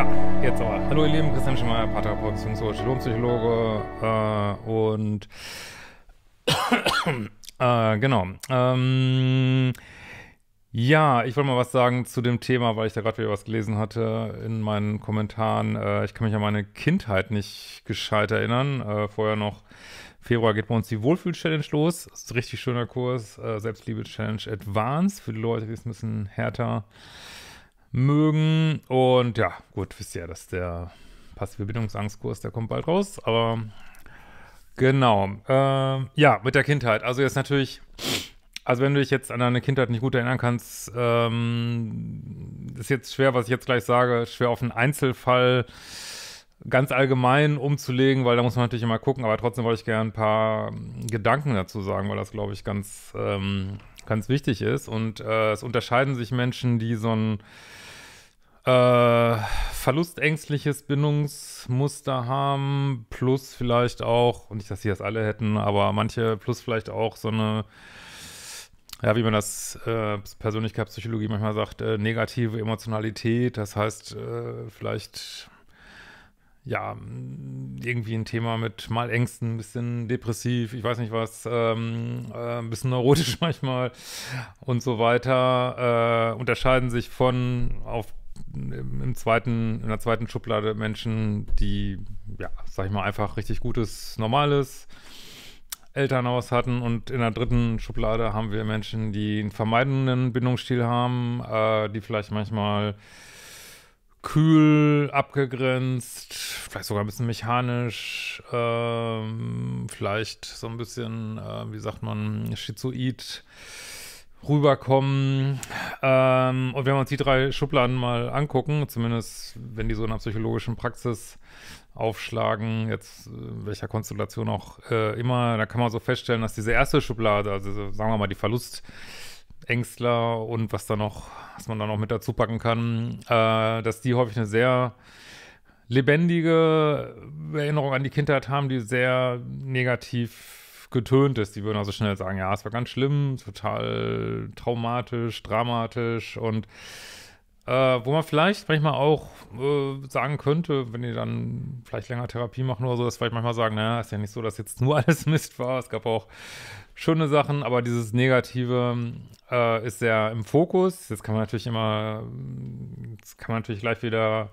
Ja, jetzt aber. Hallo ihr Lieben, Christian Schemeier, Paterproduktionscoach, Lohnpsychologe äh, und äh, genau. Ähm, ja, ich wollte mal was sagen zu dem Thema, weil ich da gerade wieder was gelesen hatte in meinen Kommentaren. Äh, ich kann mich an meine Kindheit nicht gescheit erinnern. Äh, vorher noch Februar geht bei uns die Wohlfühl-Challenge los. Das ist ein richtig schöner Kurs. Äh, Selbstliebe-Challenge Advanced für die Leute, die es ein bisschen härter mögen. Und ja, gut, wisst ihr ja, dass der passive Bindungsangstkurs, der kommt bald raus. Aber genau. Äh, ja, mit der Kindheit. Also jetzt natürlich, also wenn du dich jetzt an deine Kindheit nicht gut erinnern kannst, ähm, ist jetzt schwer, was ich jetzt gleich sage, schwer auf einen Einzelfall ganz allgemein umzulegen, weil da muss man natürlich immer gucken, aber trotzdem wollte ich gerne ein paar Gedanken dazu sagen, weil das, glaube ich, ganz ähm, ganz wichtig ist. Und äh, es unterscheiden sich Menschen, die so ein äh, verlustängstliches Bindungsmuster haben, plus vielleicht auch, und nicht, dass sie das alle hätten, aber manche plus vielleicht auch so eine, ja, wie man das äh, Persönlichkeitspsychologie manchmal sagt, äh, negative Emotionalität. Das heißt, äh, vielleicht ja, mm, irgendwie ein Thema mit mal Ängsten, ein bisschen depressiv, ich weiß nicht was, ähm, äh, ein bisschen neurotisch manchmal und so weiter, äh, unterscheiden sich von auf im zweiten, in der zweiten Schublade Menschen, die, ja, sag ich mal, einfach richtig gutes, normales Elternhaus hatten und in der dritten Schublade haben wir Menschen, die einen vermeidenden Bindungsstil haben, äh, die vielleicht manchmal kühl abgegrenzt, vielleicht sogar ein bisschen mechanisch, ähm, vielleicht so ein bisschen, äh, wie sagt man, schizoid rüberkommen. Ähm, und wenn wir uns die drei Schubladen mal angucken, zumindest wenn die so in der psychologischen Praxis aufschlagen, jetzt in äh, welcher Konstellation auch äh, immer, da kann man so feststellen, dass diese erste Schublade, also sagen wir mal die Verlust- Ängstler und was da noch, was man da noch mit dazu packen kann, äh, dass die häufig eine sehr lebendige Erinnerung an die Kindheit haben, die sehr negativ getönt ist. Die würden also schnell sagen, ja, es war ganz schlimm, total traumatisch, dramatisch und äh, wo man vielleicht manchmal auch äh, sagen könnte, wenn die dann vielleicht länger Therapie machen oder so, dass vielleicht manchmal sagen, naja, ist ja nicht so, dass jetzt nur alles Mist war. Es gab auch schöne Sachen, aber dieses Negative äh, ist sehr im Fokus. Jetzt kann man natürlich immer, jetzt kann man natürlich gleich wieder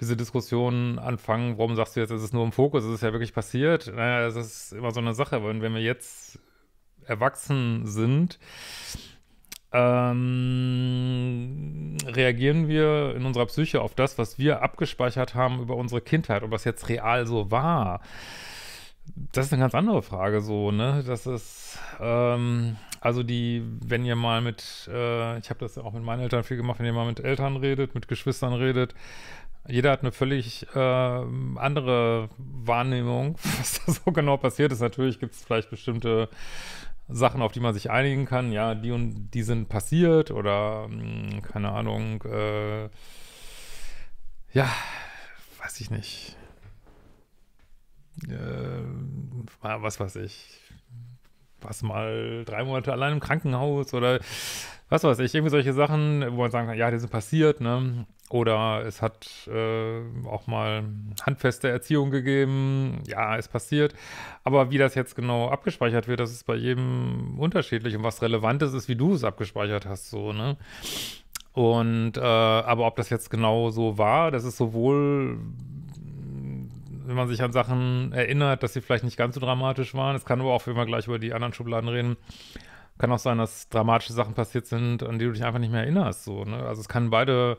diese Diskussion anfangen, warum sagst du jetzt, es ist nur im Fokus, es ist ja wirklich passiert. Naja, es ist immer so eine Sache, wenn, wenn wir jetzt erwachsen sind, ähm, reagieren wir in unserer Psyche auf das, was wir abgespeichert haben über unsere Kindheit und was jetzt real so war. Das ist eine ganz andere Frage, so, ne? Das ist, ähm, also die, wenn ihr mal mit, äh, ich habe das ja auch mit meinen Eltern viel gemacht, wenn ihr mal mit Eltern redet, mit Geschwistern redet, jeder hat eine völlig äh, andere Wahrnehmung, was da so genau passiert ist. Natürlich gibt es vielleicht bestimmte Sachen, auf die man sich einigen kann. Ja, die und die sind passiert oder mh, hm, keine Ahnung. Äh, ja, weiß ich nicht. Äh, was weiß ich, was mal drei Monate allein im Krankenhaus oder was weiß ich, irgendwie solche Sachen, wo man sagen kann, ja, die sind passiert, ne? Oder es hat äh, auch mal handfeste Erziehung gegeben, ja, ist passiert. Aber wie das jetzt genau abgespeichert wird, das ist bei jedem unterschiedlich. Und was relevant ist, ist, wie du es abgespeichert hast, so, ne? Und äh, aber ob das jetzt genau so war, das ist sowohl wenn man sich an Sachen erinnert, dass sie vielleicht nicht ganz so dramatisch waren. Es kann aber auch, wenn wir gleich über die anderen Schubladen reden, kann auch sein, dass dramatische Sachen passiert sind, an die du dich einfach nicht mehr erinnerst. So, ne? Also es kann beide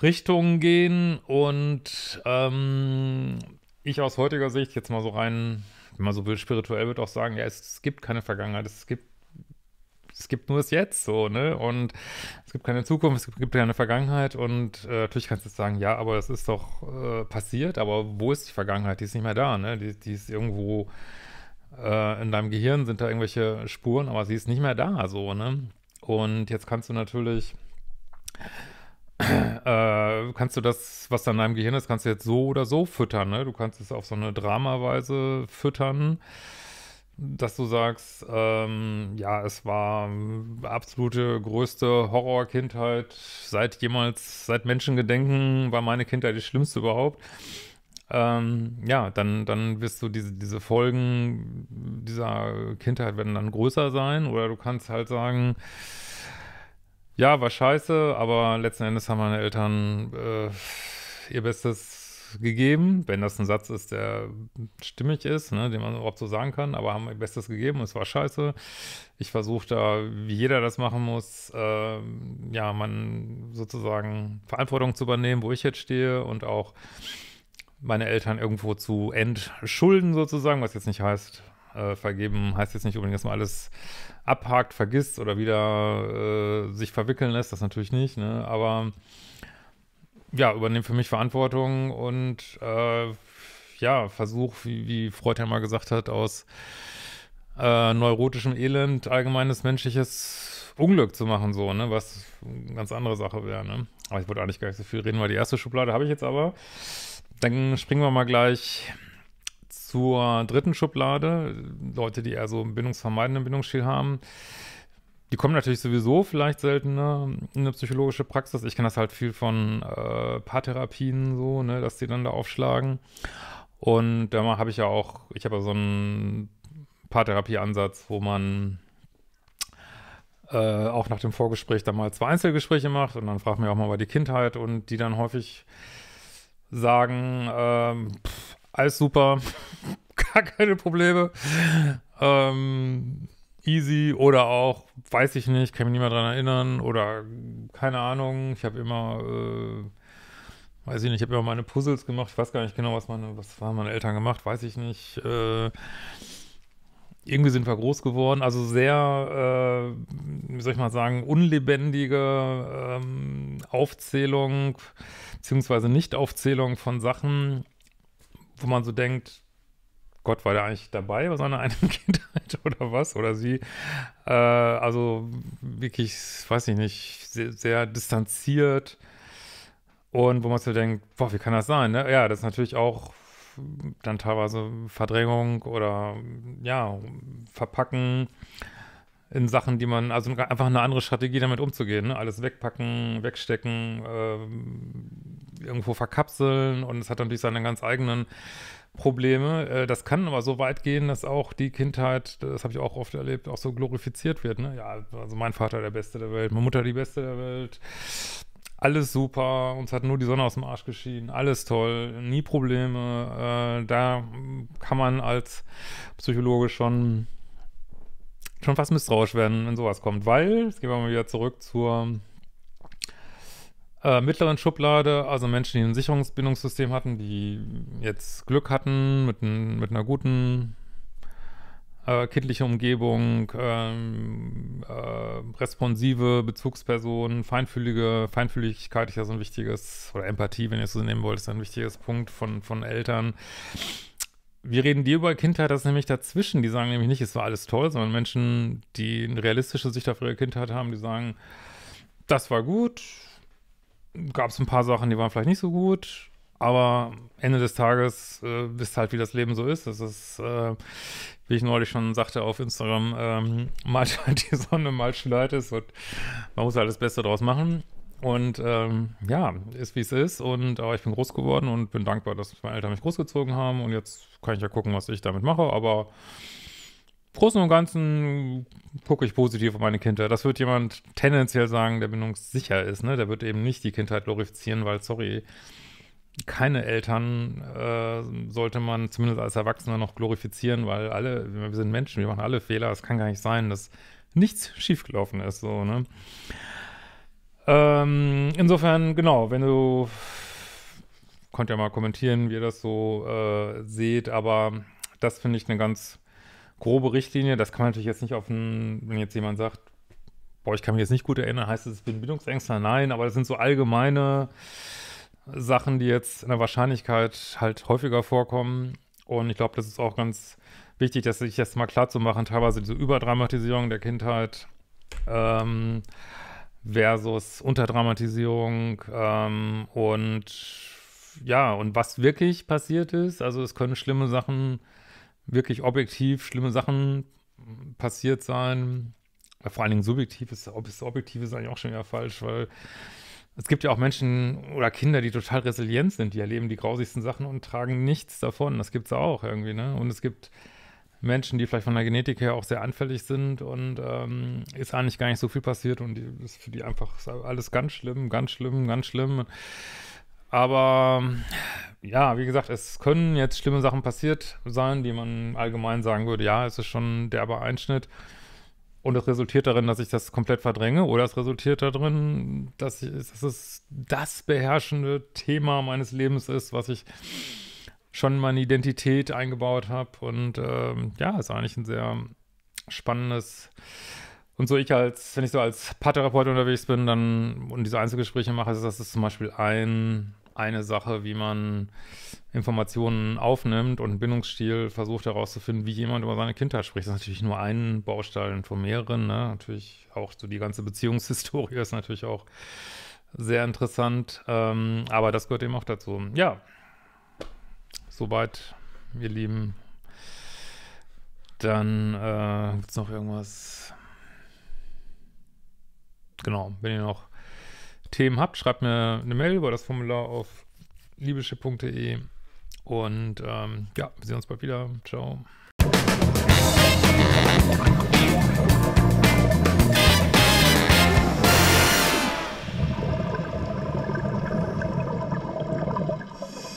Richtungen gehen und ähm, ich aus heutiger Sicht jetzt mal so rein, wenn man so will, spirituell wird auch sagen, ja, es, es gibt keine Vergangenheit, es gibt es gibt nur das Jetzt so, ne? Und es gibt keine Zukunft, es gibt keine Vergangenheit und äh, natürlich kannst du jetzt sagen, ja, aber das ist doch äh, passiert, aber wo ist die Vergangenheit? Die ist nicht mehr da, ne? Die, die ist irgendwo äh, in deinem Gehirn, sind da irgendwelche Spuren, aber sie ist nicht mehr da, so, ne? Und jetzt kannst du natürlich äh, kannst du das, was da in deinem Gehirn ist, kannst du jetzt so oder so füttern, ne? Du kannst es auf so eine Dramaweise füttern dass du sagst, ähm, ja, es war absolute größte Horrorkindheit seit jemals, seit Menschengedenken war meine Kindheit die schlimmste überhaupt. Ähm, ja, dann, dann wirst du diese, diese Folgen dieser Kindheit werden dann größer sein oder du kannst halt sagen, ja, war scheiße, aber letzten Endes haben meine Eltern äh, ihr Bestes gegeben, wenn das ein Satz ist, der stimmig ist, ne, den man überhaupt so sagen kann, aber haben mein Bestes gegeben und es war scheiße. Ich versuche da, wie jeder das machen muss, äh, ja, man sozusagen Verantwortung zu übernehmen, wo ich jetzt stehe und auch meine Eltern irgendwo zu entschulden sozusagen, was jetzt nicht heißt, äh, vergeben heißt jetzt nicht unbedingt, dass man alles abhakt, vergisst oder wieder äh, sich verwickeln lässt, das natürlich nicht, ne, aber ja, übernehme für mich Verantwortung und äh, ja, versuche, wie, wie Freud ja mal gesagt hat, aus äh, neurotischem Elend allgemeines menschliches Unglück zu machen, so, ne? Was eine ganz andere Sache wäre, ne? Aber ich wollte eigentlich gar nicht so viel reden, weil die erste Schublade habe ich jetzt aber. Dann springen wir mal gleich zur dritten Schublade. Leute, die eher so einen bindungsvermeidenden Bindungsstil haben die kommen natürlich sowieso vielleicht seltener in eine psychologische Praxis. Ich kenne das halt viel von äh, Paartherapien so, ne, dass die dann da aufschlagen. Und da habe ich ja auch, ich habe ja so einen Paartherapieansatz, wo man äh, auch nach dem Vorgespräch dann mal zwei Einzelgespräche macht und dann fragt man auch mal über die Kindheit und die dann häufig sagen, ähm, pff, alles super, gar keine Probleme. Ähm, Easy oder auch, weiß ich nicht, kann mich nicht mehr daran erinnern oder keine Ahnung. Ich habe immer, äh, weiß ich nicht, ich habe immer meine Puzzles gemacht. Ich weiß gar nicht genau, was meine, was haben meine Eltern gemacht, weiß ich nicht. Äh, irgendwie sind wir groß geworden. Also sehr, äh, wie soll ich mal sagen, unlebendige ähm, Aufzählung beziehungsweise Nichtaufzählung von Sachen, wo man so denkt, Gott war da eigentlich dabei bei seiner einen Kindheit oder was? Oder sie? Äh, also wirklich, weiß ich nicht, sehr, sehr distanziert. Und wo man so denkt, boah, wie kann das sein? Ne? Ja, das ist natürlich auch dann teilweise Verdrängung oder ja, verpacken in Sachen, die man, also einfach eine andere Strategie damit umzugehen, ne? alles wegpacken, wegstecken, äh, irgendwo verkapseln und es hat natürlich seine ganz eigenen Probleme. Äh, das kann aber so weit gehen, dass auch die Kindheit, das habe ich auch oft erlebt, auch so glorifiziert wird. Ne? Ja, also mein Vater der Beste der Welt, meine Mutter die Beste der Welt. Alles super, uns hat nur die Sonne aus dem Arsch geschienen, alles toll, nie Probleme. Äh, da kann man als Psychologe schon, schon fast misstrauisch werden, wenn sowas kommt, weil, jetzt gehen wir mal wieder zurück zur äh, mittleren Schublade, also Menschen, die ein Sicherungsbindungssystem hatten, die jetzt Glück hatten mit, ein, mit einer guten äh, kindlichen Umgebung, ähm, äh, responsive Bezugspersonen, feinfühlige, Feinfühligkeit ist ja so ein wichtiges, oder Empathie, wenn ihr es so nehmen wollt, ist ein wichtiges Punkt von, von Eltern. Wir reden die über Kindheit, das ist nämlich dazwischen. Die sagen nämlich nicht, es war alles toll, sondern Menschen, die eine realistische Sicht auf ihre Kindheit haben, die sagen, das war gut, gab es ein paar Sachen, die waren vielleicht nicht so gut, aber Ende des Tages äh, wisst halt, wie das Leben so ist. Das ist, äh, wie ich neulich schon sagte auf Instagram, ähm, mal scheint die Sonne, mal schneit es und man muss halt das Beste draus machen. Und ähm, ja, ist wie es ist. Und aber äh, ich bin groß geworden und bin dankbar, dass meine Eltern mich großgezogen haben. Und jetzt kann ich ja gucken, was ich damit mache. Aber Großen und Ganzen gucke ich positiv auf meine Kindheit. Das wird jemand tendenziell sagen, der bindungssicher ist. Ne? Der wird eben nicht die Kindheit glorifizieren, weil, sorry, keine Eltern äh, sollte man zumindest als Erwachsener noch glorifizieren, weil alle, wir sind Menschen, wir machen alle Fehler. Es kann gar nicht sein, dass nichts schiefgelaufen ist. So, ne? ähm, insofern, genau, wenn du, könnt ja mal kommentieren, wie ihr das so äh, seht, aber das finde ich eine ganz grobe Richtlinie, das kann man natürlich jetzt nicht auf einen, wenn jetzt jemand sagt, boah, ich kann mich jetzt nicht gut erinnern, heißt es, ich bin Bildungsängstler? Nein, aber das sind so allgemeine Sachen, die jetzt in der Wahrscheinlichkeit halt häufiger vorkommen. Und ich glaube, das ist auch ganz wichtig, dass sich das mal klar zu machen, teilweise diese Überdramatisierung der Kindheit ähm, versus Unterdramatisierung ähm, und ja, und was wirklich passiert ist. Also es können schlimme Sachen passieren wirklich objektiv schlimme Sachen passiert sein. Vor allen Dingen subjektiv ist, ob es objektiv ist, eigentlich auch schon wieder falsch, weil es gibt ja auch Menschen oder Kinder, die total resilient sind, die erleben die grausigsten Sachen und tragen nichts davon. Das gibt es auch irgendwie, ne? Und es gibt Menschen, die vielleicht von der Genetik her auch sehr anfällig sind und ähm, ist eigentlich gar nicht so viel passiert und die, ist für die einfach alles ganz schlimm, ganz schlimm, ganz schlimm. Aber ja, wie gesagt, es können jetzt schlimme Sachen passiert sein, die man allgemein sagen würde, ja, es ist schon ein derber Einschnitt. Und es resultiert darin, dass ich das komplett verdränge. Oder es resultiert darin, dass, ich, dass es das beherrschende Thema meines Lebens ist, was ich schon in meine Identität eingebaut habe. Und ähm, ja, ist eigentlich ein sehr spannendes. Und so ich als, wenn ich so als Paartherapeut unterwegs bin, dann und diese Einzelgespräche mache, ist das zum Beispiel ein eine Sache, wie man Informationen aufnimmt und Bindungsstil versucht herauszufinden, wie jemand über seine Kindheit spricht. Das ist natürlich nur ein Baustein von mehreren. Ne? Natürlich auch so die ganze Beziehungshistorie ist natürlich auch sehr interessant. Ähm, aber das gehört eben auch dazu. Ja, soweit, ihr Lieben. Dann äh, gibt es noch irgendwas. Genau, wenn ihr noch Themen habt, schreibt mir eine Mail über das Formular auf liebeschiff.de. E. Und ähm, ja, wir sehen uns bald wieder. Ciao.